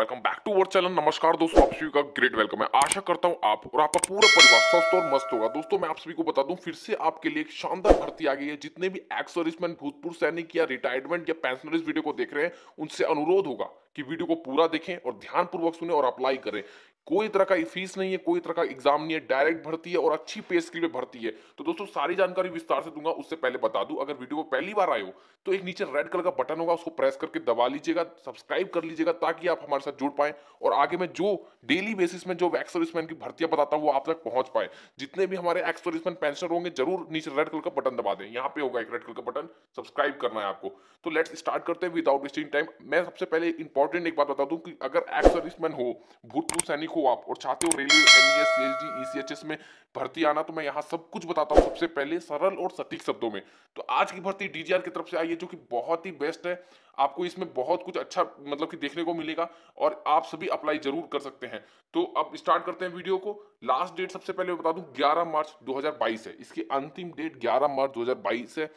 welcome back to our channel नमस्कार दोस्तों आप सभी का ग्रेट वेलकम है आशा करता हूं आप और आपका पूरा परिवार स्वस्थ और मस्त होगा दोस्तों मैं आप सभी को बता दूं फिर से आपके लिए एक शानदार भर्ती आ गई है जितने भी एक्स सर्विसमैन भूतपूर्व सैनिक या रिटायरमेंट या पेंशनर इस वीडियो को देख रहे हैं उनसे अनुरोध होगा कि वीडियो को पूरा देखें और ध्यानपूर्वक सुने और अप्लाई करें कोई तरह का फीस नहीं है कोई तरह का एग्जाम नहीं है डायरेक्ट भर्ती है और अच्छी पे स्किल में भर्ती है तो दोस्तों सारी जानकारी विस्तार से दूंगा उससे पहले बता दूं अगर वीडियो को पहली बार आए हो तो एक नीचे रेड कलर का बटन होगा उसको प्रेस करके दबा लीजिएगा सब्सक्राइब कर लीजिएगा ताकि आप हमारे साथ जुड़ पाए और आगे में जो डेली बेसिस में जो एक्स सर्विसमैन की भर्तियां बताता हूँ वो आप तक पहुंच पाए जितने भी हमारे एक्स सर्विसमैन पेंशनर होंगे जरूर नीचे रेड कलर का बटन दबा दें यहाँ पे होगा एक रेड कलर का बटन सब्सक्राइब करना है आपको तो लेट्स स्टार्ट करते हैं विदाउट वेस्टिंग टाइम मैं सबसे पहले इंपॉर्टेंट एक बात बता दूं कि अगर एक्स सर्विसमैन हो भूतपूर्व सैनिक मालिक हो आप और चाहते हो रेलवे एनईएस सीएचडी ईसीएचएस में भर्ती आना तो मैं यहाँ सब कुछ बताता हूँ सबसे पहले सरल और सटीक शब्दों में तो आज की भर्ती डीजीआर की तरफ से आई है जो कि बहुत ही बेस्ट है आपको इसमें बहुत कुछ अच्छा मतलब कि देखने को मिलेगा और आप सभी अप्लाई जरूर कर सकते हैं तो अब स्टार्ट करते हैं वीडियो को लास्ट डेट सबसे पहले बता दूं 11 मार्च 2022 है इसकी अंतिम डेट 11 मार्च 2022 है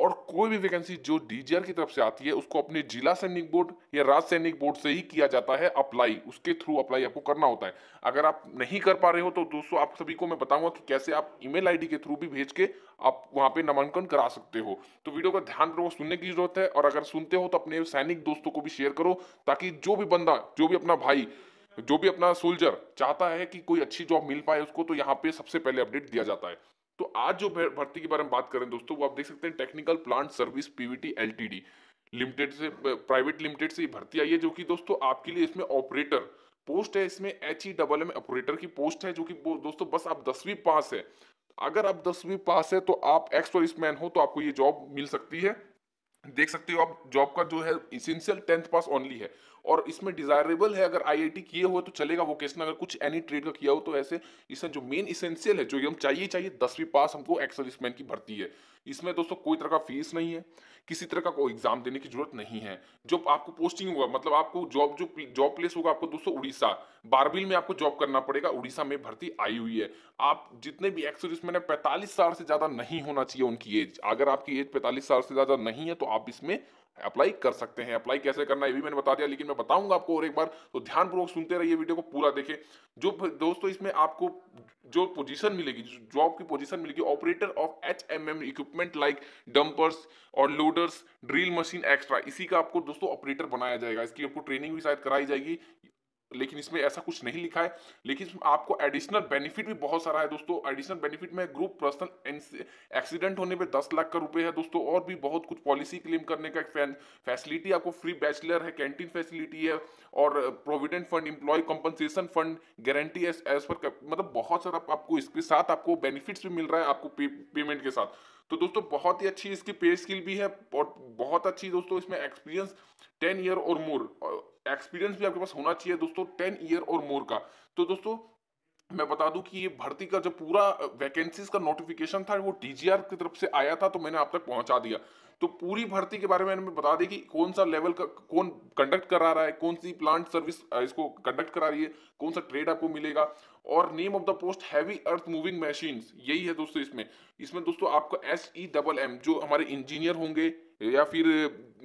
और कोई भी वैकेंसी जो डीजीआर की तरफ से आती है उसको अपने जिला सैनिक बोर्ड या राज्य सैनिक बोर्ड से ही किया जाता है अप्लाई उसके थ्रू अप्लाई आपको करना होता है अगर आप नहीं कर पा रहे हो तो दोस्तों आप सभी को मैं बताऊंगा कि कैसे आप ईमेल आईडी के थ्रू भी भेज के आप वहां पे नामांकन करा सकते हो तो वीडियो का ध्यान रखो सुनने की जरूरत है और अगर सुनते हो तो अपने सैनिक दोस्तों को भी शेयर करो ताकि जो भी बंदा जो भी अपना भाई जो भी अपना सोल्जर चाहता है कि कोई अच्छी जॉब मिल पाए उसको तो यहाँ पे सबसे पहले अपडेट दिया जाता है तो आज जो भर्ती के बारे में बात करें दोस्तों वो आप देख सकते हैं technical plant service PVT LTD limited से प्राइवेट लिमिटेड से भर्ती आई है जो कि दोस्तों आपके लिए इसमें ऑपरेटर पोस्ट है इसमें H E double M operator की पोस्ट है जो कि दोस्तों बस आप दसवीं पास है अगर आप दसवीं पास है तो आप एक्स सर्विस मैन हो तो आपको ये जॉब मिल सकती है देख सकते हो आप जॉब का जो है इसेंशियल टेंथ पास ओनली है और इसमें डिजायरेबल है अगर आईआईटी किए हो तो चलेगा वोकेशनल अगर कुछ एनी ट्रेड का किया हो तो ऐसे इसमें जो मेन इसेंशियल है जो हम चाहिए चाहिए दसवीं पास हमको एक्स की भर्ती है इसमें दोस्तों कोई तरह का फीस नहीं है किसी तरह का कोई एग्जाम देने की जरूरत नहीं है जो आपको पोस्टिंग होगा मतलब आपको जॉब जो जॉब प्लेस होगा आपको दोस्तों उड़ीसा बारबिल में आपको जॉब करना पड़ेगा उड़ीसा में भर्ती आई हुई है आप जितने भी एक्स है पैंतालीस साल से ज्यादा नहीं होना चाहिए उनकी एज अगर आपकी एज पैंतालीस साल से ज्यादा नहीं है तो आप इसमें अप्लाई कर सकते हैं अप्लाई कैसे करना है भी मैंने बता दिया लेकिन मैं बताऊंगा आपको और एक बार तो ध्यानपूर्वक सुनते रहिए वीडियो को पूरा देखें जो दोस्तों इसमें आपको जो पोजीशन मिलेगी जॉब की पोजीशन मिलेगी operator of H M M equipment like dumpers और लोडर्स ड्रिल मशीन एक्स्ट्रा इसी का आपको दोस्तों ऑपरेटर बनाया जाएगा इसकी आपको ट्रेनिंग भी शायद कराई जाएगी लेकिन इसमें ऐसा कुछ नहीं लिखा है लेकिन इसमें आपको एडिशनल बेनिफिट भी बहुत सारा है दोस्तों एडिशनल बेनिफिट में ग्रुप पर्सनल एक्सीडेंट होने पे दस लाख का रुपए है दोस्तों और भी बहुत कुछ पॉलिसी क्लेम करने का फैसिलिटी आपको फ्री बैचलर है कैंटीन फैसिलिटी है और provident fund employ compensation fund guarantee age पर मतलब बहुत सारा आपको इसके साथ आपको बेनिफिट्स भी मिल रहा है आपको पेमेंट के साथ तो दोस्तों बहुत ही अच्छी इसकी पे स्किल भी है और बहुत अच्छी दोस्तों इसमें एक्सपीरियंस टेन ईयर और मोर एक्सपीरियंस भी आपके पास होना चाहिए दोस्तों टेन ईयर और मोर का तो दोस्तों मैं बता दूं कि ये भर्ती का जो पूरा वैकेंसीज का नोटिफिकेशन था वो डीजीआर की तरफ से आया था तो मैंने आप तक पहुंचा दिया तो पूरी भर्ती के बारे में मैंने बता दी कि कौन सा लेवल का कौन कंडक्ट करा रहा है कौन सी प्लांट सर्विस इसको कंडक्ट करा रही है कौन सा ट्रेड आपको मिलेगा और name of the post heavy earth moving machine यही है दोस्तों इसमें इसमें दोस्तों आपको एस ई डबल एम जो हमारे इंजीनियर होंगे या फिर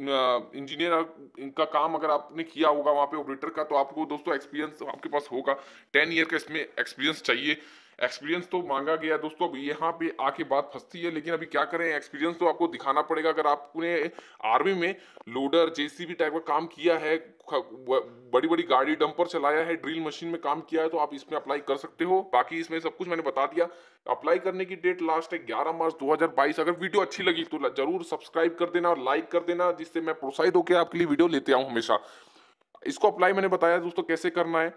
इंजीनियर इनका काम अगर आपने किया होगा वहाँ पे ऑपरेटर का तो आपको दोस्तों एक्सपीरियंस आपके पास होगा टेन ईयर का इसमें एक्सपीरियंस चाहिए एक्सपीरियंस तो मांगा गया दोस्तों अब यहाँ पे आके बात फंसती है लेकिन अभी क्या करें एक्सपीरियंस तो आपको दिखाना पड़ेगा अगर आपने आर्मी में लोडर जेसीबी टाइप का काम किया है बड़ी बड़ी गाड़ी डंपर चलाया है ड्रिल मशीन में काम किया है तो आप इसमें अप्लाई कर सकते हो बाकी इसमें सब कुछ मैंने बता दिया अप्लाई करने की डेट लास्ट है ग्यारह मार्च 2022 अगर वीडियो अच्छी लगी तो जरूर सब्सक्राइब कर देना और लाइक कर देना जिस इससे मैं प्रोत्साहित होकर आपके लिए वीडियो लेते आऊँ हमेशा इसको अप्लाई मैंने बताया दोस्तों कैसे करना है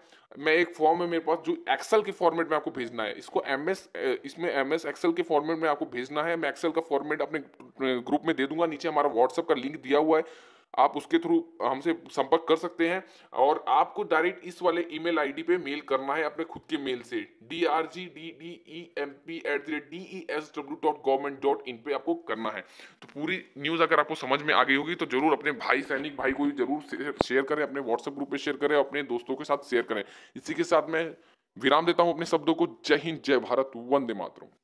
मैं एक फॉर्म है मेरे पास जो एक्सेल के फॉर्मेट में आपको भेजना है इसको एम एस इसमें एम एस एक्सेल के फॉर्मेट में आपको भेजना है मैं एक्सेल का फॉर्मेट अपने ग्रुप में दे दूंगा नीचे हमारा व्हाट्सअप का लिंक दिया हुआ है आप उसके थ्रू हमसे संपर्क कर सकते हैं और आपको डायरेक्ट इस वाले ईमेल आईडी पे मेल करना है अपने खुद के मेल से D R G D D E M P at the rate D E S W dot government dot in पे आपको करना है तो पूरी न्यूज़ अगर आपको समझ में आ गई होगी तो जरूर अपने भाई सैनिक भाई को जरूर शेयर करें अपने व्हाट्सएप ग्रुप पे शेयर करें अपने दोस्तों के साथ शेयर करें इसी के साथ मैं विराम देता हूँ अपने शब्दों को जय हिंद जय भारत वंदे मातरम